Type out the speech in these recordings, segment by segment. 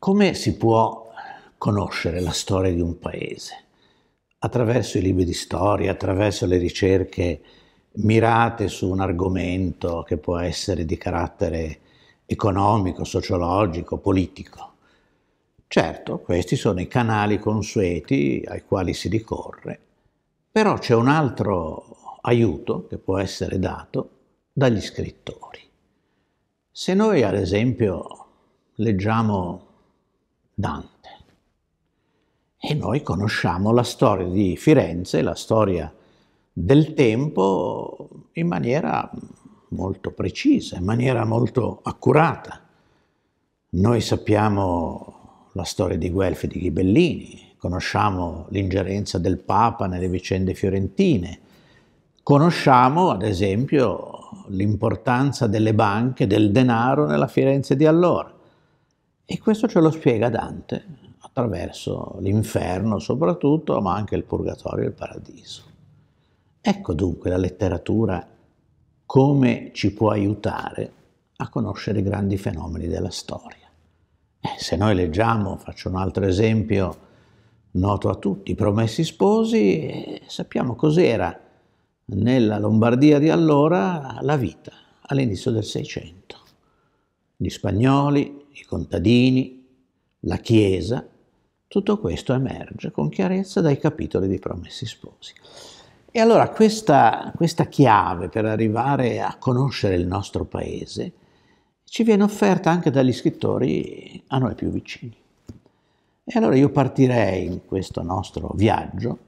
Come si può conoscere la storia di un paese? Attraverso i libri di storia, attraverso le ricerche mirate su un argomento che può essere di carattere economico, sociologico, politico. Certo, questi sono i canali consueti ai quali si ricorre, però c'è un altro aiuto che può essere dato dagli scrittori. Se noi, ad esempio, leggiamo Dante. E noi conosciamo la storia di Firenze, la storia del tempo in maniera molto precisa, in maniera molto accurata. Noi sappiamo la storia di Guelfi e di Ghibellini, conosciamo l'ingerenza del Papa nelle vicende fiorentine, conosciamo ad esempio l'importanza delle banche, del denaro nella Firenze di allora. E questo ce lo spiega Dante attraverso l'inferno soprattutto, ma anche il purgatorio e il paradiso. Ecco dunque la letteratura come ci può aiutare a conoscere i grandi fenomeni della storia. Eh, se noi leggiamo, faccio un altro esempio noto a tutti, i Promessi Sposi, eh, sappiamo cos'era nella Lombardia di allora la vita all'inizio del Seicento. Gli spagnoli, i contadini, la Chiesa, tutto questo emerge con chiarezza dai capitoli di Promessi Sposi. E allora questa, questa chiave per arrivare a conoscere il nostro paese ci viene offerta anche dagli scrittori a noi più vicini. E allora io partirei in questo nostro viaggio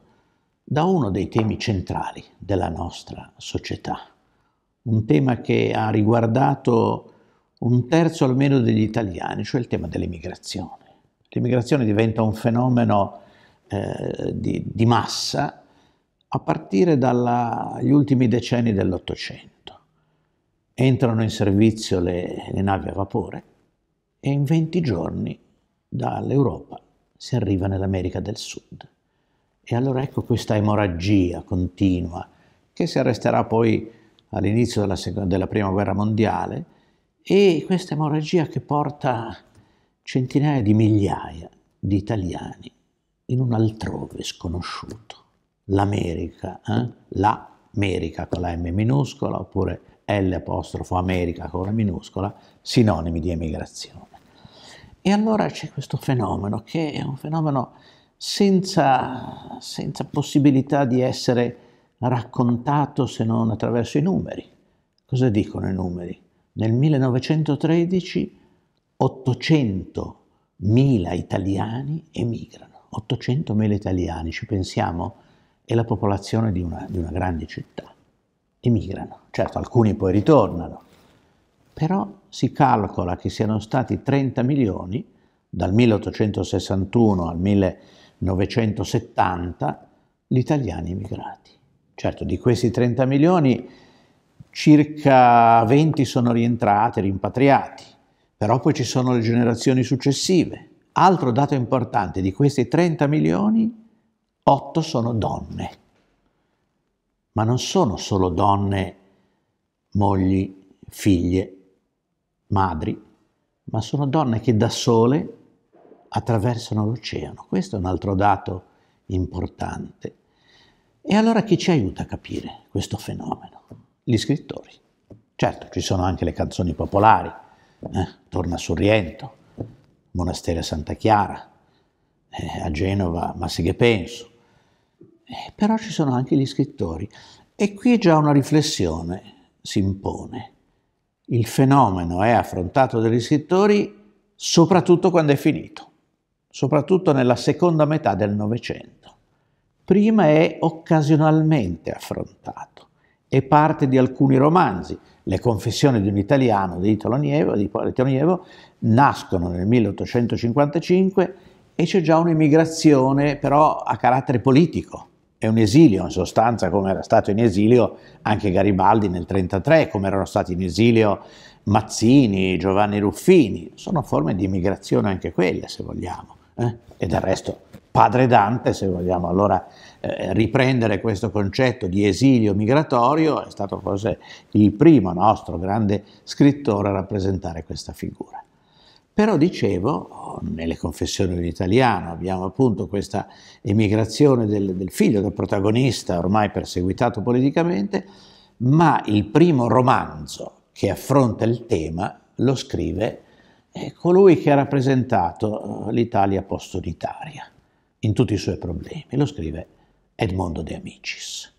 da uno dei temi centrali della nostra società, un tema che ha riguardato un terzo almeno degli italiani, cioè il tema dell'immigrazione. L'immigrazione diventa un fenomeno eh, di, di, massa a partire dagli ultimi decenni dell'Ottocento. Entrano in servizio le, le navi a vapore e in 20 giorni dall'Europa si arriva nell'America del Sud. E allora ecco questa emorragia continua che si arresterà poi all'inizio della, della Prima Guerra Mondiale, e questa emorragia che porta centinaia di migliaia di italiani in un altrove sconosciuto, l'America, eh? l'America con la M minuscola oppure L America con la minuscola, sinonimi di emigrazione. E allora c'è questo fenomeno che è un fenomeno senza, senza possibilità di essere raccontato se non attraverso i numeri. Cosa dicono i numeri? Nel 1913 800.000 italiani emigrano, 800.000 italiani, ci pensiamo, è la popolazione di una, di una grande città, emigrano. Certo, alcuni poi ritornano, però si calcola che siano stati 30 milioni dal 1861 al 1970 gli italiani emigrati. Certo, di questi 30 milioni circa 20 sono rientrati, rimpatriati, però poi ci sono le generazioni successive. Altro dato importante, di questi 30 milioni, 8 sono donne, ma non sono solo donne, mogli, figlie, madri, ma sono donne che da sole attraversano l'oceano. Questo è un altro dato importante. E allora chi ci aiuta a capire questo fenomeno? gli scrittori. Certo, ci sono anche le canzoni popolari, eh? Torna sul Riento, Monastero Santa Chiara, eh, a Genova, ma se che penso. Eh, però ci sono anche gli scrittori. E qui già una riflessione si impone. Il fenomeno è affrontato dagli scrittori soprattutto quando è finito, soprattutto nella seconda metà del Novecento. Prima è occasionalmente affrontato e parte di alcuni romanzi. Le confessioni di un italiano di Italo Nievo, di Italo nascono nel 1855 e c'è già un'emigrazione però a carattere politico. È un esilio in sostanza come era stato in esilio anche Garibaldi nel 1933, come erano stati in esilio Mazzini, Giovanni Ruffini. Sono forme di immigrazione anche quelle se vogliamo. Eh? E del resto padre Dante, se vogliamo allora eh, riprendere questo concetto di esilio migratorio, è stato forse il primo nostro grande scrittore a rappresentare questa figura. Però dicevo, nelle confessioni dell'italiano abbiamo appunto questa emigrazione del, del figlio del protagonista, ormai perseguitato politicamente, ma il primo romanzo che affronta il tema lo scrive eh, colui che ha rappresentato eh, l'Italia post-unitaria in tutti i suoi problemi. Lo scrive Edmondo De Amicis.